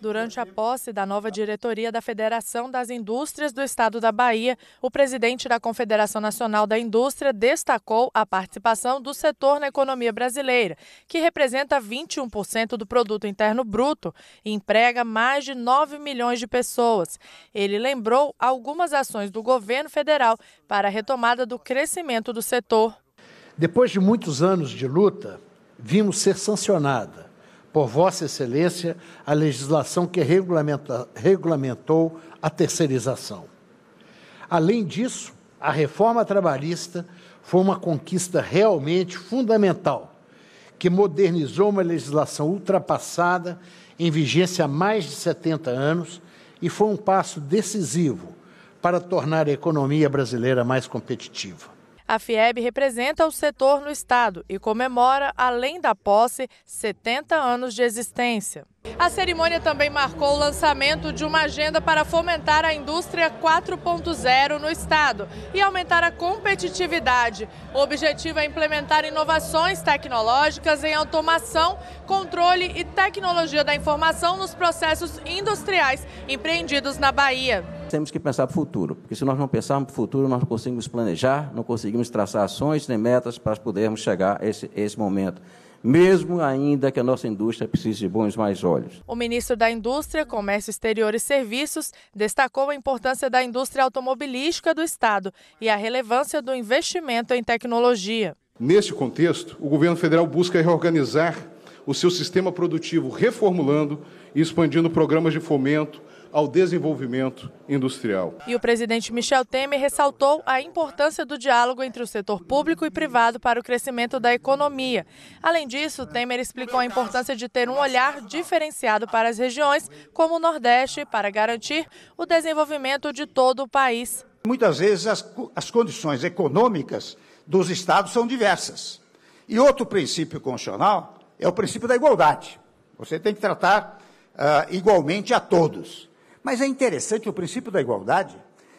Durante a posse da nova diretoria da Federação das Indústrias do Estado da Bahia, o presidente da Confederação Nacional da Indústria destacou a participação do setor na economia brasileira, que representa 21% do produto interno bruto e emprega mais de 9 milhões de pessoas. Ele lembrou algumas ações do governo federal para a retomada do crescimento do setor. Depois de muitos anos de luta, vimos ser sancionada por Vossa Excelência, a legislação que regulamenta, regulamentou a terceirização. Além disso, a reforma trabalhista foi uma conquista realmente fundamental, que modernizou uma legislação ultrapassada, em vigência há mais de 70 anos, e foi um passo decisivo para tornar a economia brasileira mais competitiva. A FIEB representa o setor no Estado e comemora, além da posse, 70 anos de existência. A cerimônia também marcou o lançamento de uma agenda para fomentar a indústria 4.0 no estado e aumentar a competitividade. O objetivo é implementar inovações tecnológicas em automação, controle e tecnologia da informação nos processos industriais empreendidos na Bahia. Temos que pensar para o futuro, porque se nós não pensarmos para o futuro, nós não conseguimos planejar, não conseguimos traçar ações nem metas para podermos chegar a esse, a esse momento mesmo ainda que a nossa indústria precise de bons mais olhos. O ministro da Indústria, Comércio Exterior e Serviços destacou a importância da indústria automobilística do Estado e a relevância do investimento em tecnologia. Neste contexto, o governo federal busca reorganizar o seu sistema produtivo, reformulando e expandindo programas de fomento ao desenvolvimento industrial. E o presidente Michel Temer ressaltou a importância do diálogo entre o setor público e privado para o crescimento da economia. Além disso, Temer explicou a importância de ter um olhar diferenciado para as regiões, como o Nordeste, para garantir o desenvolvimento de todo o país. Muitas vezes as, as condições econômicas dos estados são diversas. E outro princípio constitucional é o princípio da igualdade. Você tem que tratar uh, igualmente a todos. Mas é interessante o princípio da igualdade,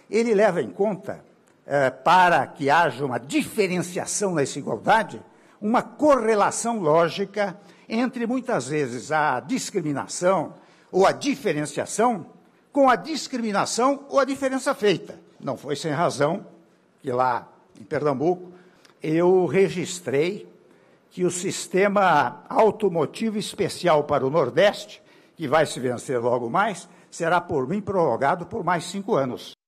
ele leva em conta, é, para que haja uma diferenciação nessa igualdade, uma correlação lógica entre muitas vezes a discriminação ou a diferenciação com a discriminação ou a diferença feita. Não foi sem razão que lá em Pernambuco eu registrei que o sistema automotivo especial para o Nordeste que vai se vencer logo mais, será por mim prorrogado por mais cinco anos.